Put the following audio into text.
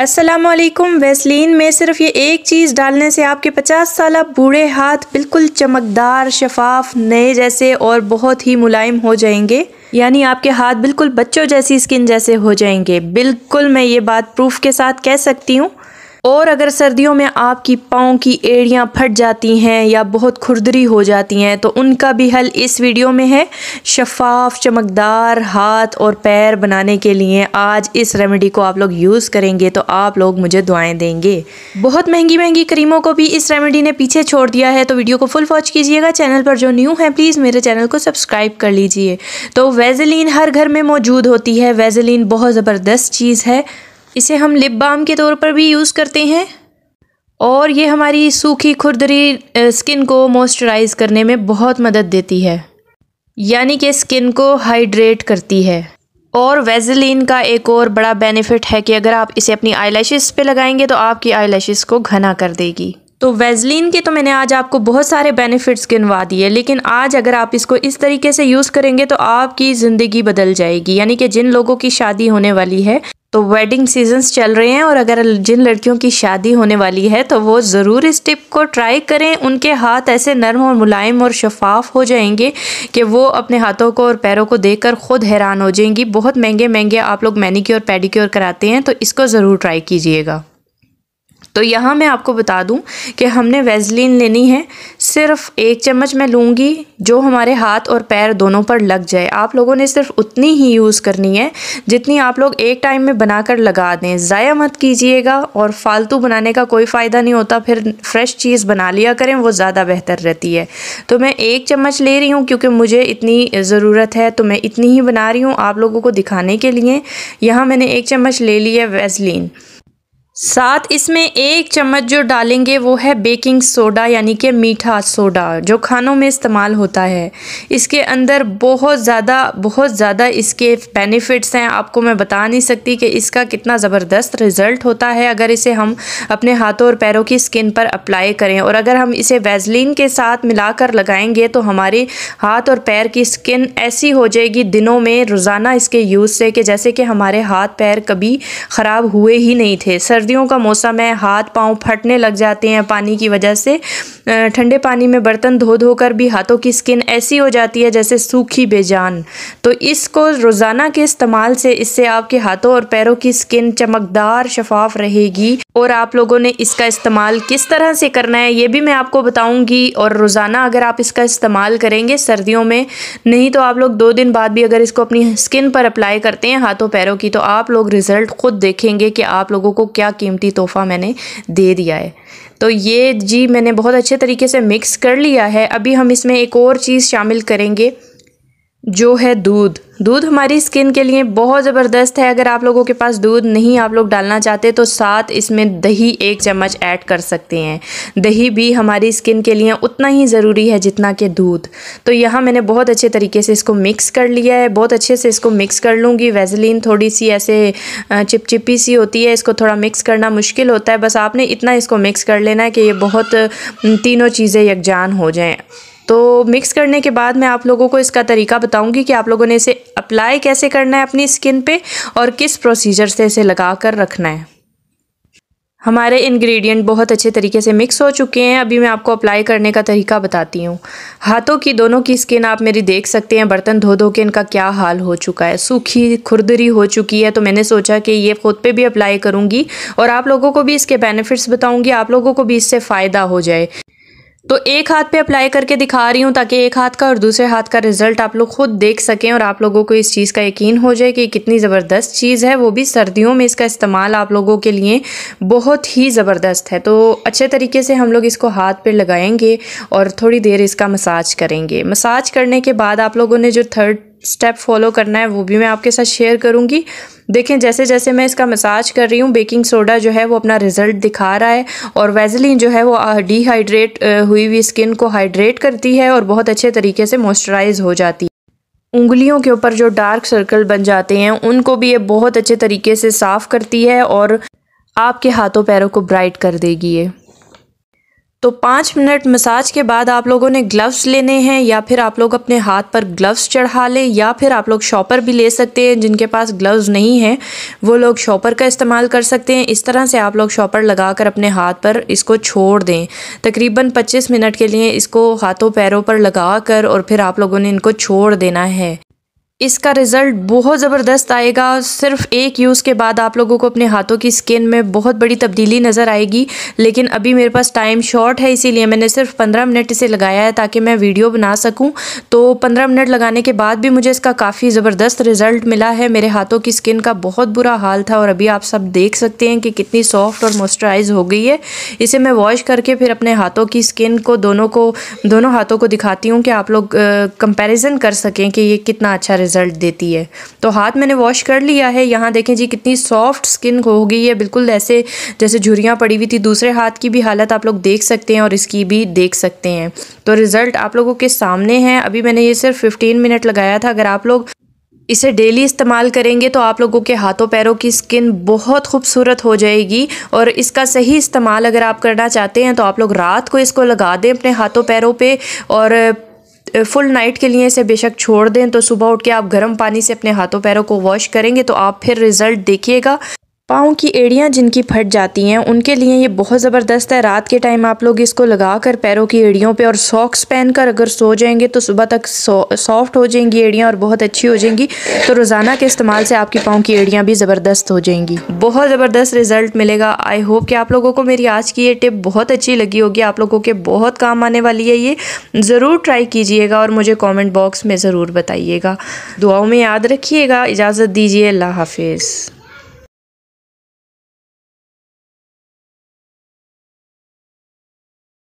असलकम वैसलीन में सिर्फ ये एक चीज़ डालने से आपके 50 साल बूढ़े हाथ बिल्कुल चमकदार शफाफ नए जैसे और बहुत ही मुलायम हो जाएंगे यानी आपके हाथ बिल्कुल बच्चों जैसी स्किन जैसे हो जाएंगे बिल्कुल मैं ये बात प्रूफ के साथ कह सकती हूँ और अगर सर्दियों में आपकी पाँव की एड़ियाँ फट जाती हैं या बहुत खुरदरी हो जाती हैं तो उनका भी हल इस वीडियो में है शफाफ चमकदार हाथ और पैर बनाने के लिए आज इस रेमेडी को आप लोग यूज़ करेंगे तो आप लोग मुझे दुआएं देंगे बहुत महंगी महंगी क्रीमों को भी इस रेमेडी ने पीछे छोड़ दिया है तो वीडियो को फुल वॉच कीजिएगा चैनल पर जो न्यू है प्लीज़ मेरे चैनल को सब्सक्राइब कर लीजिए तो वेजलिन हर घर में मौजूद होती है वेजलिन बहुत ज़बरदस्त चीज़ है इसे हम लिप बाम के तौर पर भी यूज़ करते हैं और ये हमारी सूखी खुरदरी स्किन को मॉइस्चराइज़ करने में बहुत मदद देती है यानी कि स्किन को हाइड्रेट करती है और वेजलिन का एक और बड़ा बेनिफिट है कि अगर आप इसे अपनी आईलैशेस पे लगाएंगे तो आपकी आईलैशेस को घना कर देगी तो वेजलिन के तो मैंने आज आपको बहुत सारे बेनिफिट्स गिनवा दिए लेकिन आज अगर आप इसको इस तरीके से यूज़ करेंगे तो आपकी ज़िंदगी बदल जाएगी यानी कि जिन लोगों की शादी होने वाली है तो वेडिंग सीजन्स चल रहे हैं और अगर जिन लड़कियों की शादी होने वाली है तो वो ज़रूर इस टिप को ट्राई करें उनके हाथ ऐसे नरम और मुलायम और शफाफ हो जाएंगे कि वो अपने हाथों को और पैरों को देखकर ख़ुद हैरान हो जाएंगी बहुत महंगे महंगे आप लोग मैनिक्योर पेडिक्योर कराते हैं तो इसको ज़रूर ट्राई कीजिएगा तो यहाँ मैं आपको बता दूँ कि हमने वेजलिन लेनी है सिर्फ एक चम्मच मैं लूँगी जो हमारे हाथ और पैर दोनों पर लग जाए आप लोगों ने सिर्फ उतनी ही यूज़ करनी है जितनी आप लोग एक टाइम में बनाकर लगा दें ज़ाया मत कीजिएगा और फालतू बनाने का कोई फ़ायदा नहीं होता फिर फ्रेश चीज़ बना लिया करें वो ज़्यादा बेहतर रहती है तो मैं एक चम्मच ले रही हूँ क्योंकि मुझे इतनी ज़रूरत है तो मैं इतनी ही बना रही हूँ आप लोगों को दिखाने के लिए यहाँ मैंने एक चम्मच ले ली है वेजलिन साथ इसमें एक चम्मच जो डालेंगे वो है बेकिंग सोडा यानी कि मीठा सोडा जो खानों में इस्तेमाल होता है इसके अंदर बहुत ज़्यादा बहुत ज़्यादा इसके बेनिफिट्स हैं आपको मैं बता नहीं सकती कि इसका कितना ज़बरदस्त रिज़ल्ट होता है अगर इसे हम अपने हाथों और पैरों की स्किन पर अप्लाई करें और अगर हम इसे वैजलिन के साथ मिलाकर लगाएंगे तो हमारे हाथ और पैर की स्किन ऐसी हो जाएगी दिनों में रोज़ाना इसके यूज़ से कि जैसे कि हमारे हाथ पैर कभी ख़राब हुए ही नहीं थे सर सर्दियों का मौसम है हाथ पांव फटने लग जाते हैं पानी की वजह से ठंडे पानी में बर्तन धो धो कर भी हाथों की स्किन ऐसी हो जाती है जैसे सूखी बेजान तो इसको रोज़ाना के इस्तेमाल से इससे आपके हाथों और पैरों की स्किन चमकदार शफाफ रहेगी और आप लोगों ने इसका इस्तेमाल किस तरह से करना है ये भी मैं आपको बताऊँगी और रोज़ाना अगर आप इसका इस्तेमाल करेंगे सर्दियों में नहीं तो आप लोग दो दिन बाद भी अगर इसको अपनी स्किन पर अप्लाई करते हैं हाथों पैरों की तो आप लोग रिज़ल्ट ख़ुद देखेंगे कि आप लोगों को क्या कीमती तोहफ़ा मैंने दे दिया है तो ये जी मैंने बहुत अच्छे तरीके से मिक्स कर लिया है अभी हम इसमें एक और चीज़ शामिल करेंगे जो है दूध दूध हमारी स्किन के लिए बहुत ज़बरदस्त है अगर आप लोगों के पास दूध नहीं आप लोग डालना चाहते तो साथ इसमें दही एक चम्मच ऐड कर सकते हैं दही भी हमारी स्किन के लिए उतना ही ज़रूरी है जितना कि दूध तो यहाँ मैंने बहुत अच्छे तरीके से इसको मिक्स कर लिया है बहुत अच्छे से इसको मिक्स कर लूँगी वेजलिन थोड़ी सी ऐसे चिपचिपी सी होती है इसको थोड़ा मिक्स करना मुश्किल होता है बस आपने इतना इसको मिक्स कर लेना है कि ये बहुत तीनों चीज़ें यकजान हो जाएँ तो मिक्स करने के बाद मैं आप लोगों को इसका तरीका बताऊंगी कि आप लोगों ने इसे अप्लाई कैसे करना है अपनी स्किन पे और किस प्रोसीजर से इसे लगा कर रखना है हमारे इंग्रेडिएंट बहुत अच्छे तरीके से मिक्स हो चुके हैं अभी मैं आपको अप्लाई करने का तरीका बताती हूँ हाथों की दोनों की स्किन आप मेरी देख सकते हैं बर्तन धो धो के इनका क्या हाल हो चुका है सूखी खुरदरी हो चुकी है तो मैंने सोचा कि ये ख़ुद पे भी अप्लाई करूँगी और आप लोगों को भी इसके बेनिफिट्स बताऊँगी आप लोगों को भी इससे फ़ायदा हो जाए तो एक हाथ पे अप्लाई करके दिखा रही हूँ ताकि एक हाथ का और दूसरे हाथ का रिजल्ट आप लोग खुद देख सकें और आप लोगों को इस चीज़ का यकीन हो जाए कि कितनी ज़बरदस्त चीज़ है वो भी सर्दियों में इसका इस्तेमाल आप लोगों के लिए बहुत ही ज़बरदस्त है तो अच्छे तरीके से हम लोग इसको हाथ पर लगाएंगे और थोड़ी देर इसका मसाज करेंगे मसाज करने के बाद आप लोगों ने जो थर्ड स्टेप फॉलो करना है वो भी मैं आपके साथ शेयर करूँगी देखें जैसे जैसे मैं इसका मसाज कर रही हूँ बेकिंग सोडा जो है वो अपना रिज़ल्ट दिखा रहा है और वेजलिन जो है वो डिहाइड्रेट हुई हुई स्किन को हाइड्रेट करती है और बहुत अच्छे तरीके से मॉइस्चराइज़ हो जाती है उंगलियों के ऊपर जो डार्क सर्कल बन जाते हैं उनको भी ये बहुत अच्छे तरीके से साफ़ करती है और आपके हाथों पैरों को ब्राइट कर देगी ये तो पाँच मिनट मसाज के बाद आप लोगों ने ग्लव्स लेने हैं या फिर आप लोग अपने हाथ पर ग्लव्स चढ़ा लें या फिर आप लोग शॉपर भी ले सकते हैं जिनके पास ग्लव्स नहीं हैं वो लोग शॉपर का इस्तेमाल कर सकते हैं इस तरह से आप लोग शॉपर लगाकर अपने हाथ पर इसको छोड़ दें तकरीबन 25 मिनट के लिए इसको हाथों पैरों पर लगा कर और फिर आप लोगों ने इनको छोड़ देना है इसका रिज़ल्ट बहुत ज़बरदस्त आएगा सिर्फ एक यूज़ के बाद आप लोगों को अपने हाथों की स्किन में बहुत बड़ी तब्दीली नज़र आएगी लेकिन अभी मेरे पास टाइम शॉर्ट है इसीलिए मैंने सिर्फ पंद्रह मिनट इसे लगाया है ताकि मैं वीडियो बना सकूं तो पंद्रह मिनट लगाने के बाद भी मुझे इसका काफ़ी ज़बरदस्त रिज़ल्ट मिला है मेरे हाथों की स्किन का बहुत बुरा हाल था और अभी आप सब देख सकते हैं कि कितनी सॉफ्ट और मॉइस्चराइज़ हो गई है इसे मैं वॉश करके फिर अपने हाथों की स्किन को दोनों को दोनों हाथों को दिखाती हूँ कि आप लोग कंपेरिज़न कर सकें कि ये कितना अच्छा रिज़ल्ट देती है तो हाथ मैंने वॉश कर लिया है यहाँ देखें जी कितनी सॉफ्ट स्किन हो गई है बिल्कुल ऐसे जैसे झुरियाँ पड़ी हुई थी दूसरे हाथ की भी हालत आप लोग देख सकते हैं और इसकी भी देख सकते हैं तो रिज़ल्ट आप लोगों के सामने है अभी मैंने ये सिर्फ फिफ्टीन मिनट लगाया था अगर आप लोग इसे डेली इस्तेमाल करेंगे तो आप लोगों के हाथों पैरों की स्किन बहुत खूबसूरत हो जाएगी और इसका सही इस्तेमाल अगर आप करना चाहते हैं तो आप लोग रात को इसको लगा दें अपने हाथों पैरों पे और फुल नाइट के लिए इसे बेशक छोड़ दें तो सुबह उठ के आप गर्म पानी से अपने हाथों पैरों को वॉश करेंगे तो आप फिर रिज़ल्ट देखिएगा पाँव की एड़ियाँ जिनकी फट जाती हैं उनके लिए ये बहुत ज़बरदस्त है रात के टाइम आप लोग इसको लगा कर पैरों की एड़ियों पे और सॉक्स पहन कर अगर सो जाएंगे तो सुबह तक सॉफ्ट हो जाएंगी एड़ियाँ और बहुत अच्छी हो जाएंगी तो रोज़ाना के इस्तेमाल से आपकी पाँव की एड़ियाँ भी ज़बरदस्त हो जाएंगी बहुत ज़बरदस्त रिजल्ट मिलेगा आई होप कि आप लोगों को मेरी आज की ये टिप बहुत अच्छी लगी होगी आप लोगों के बहुत काम आने वाली है ये ज़रूर ट्राई कीजिएगा और मुझे कॉमेंट बॉक्स में ज़रूर बताइएगा दुआओं में याद रखिएगा इजाज़त दीजिए अल्लाह हाफिज़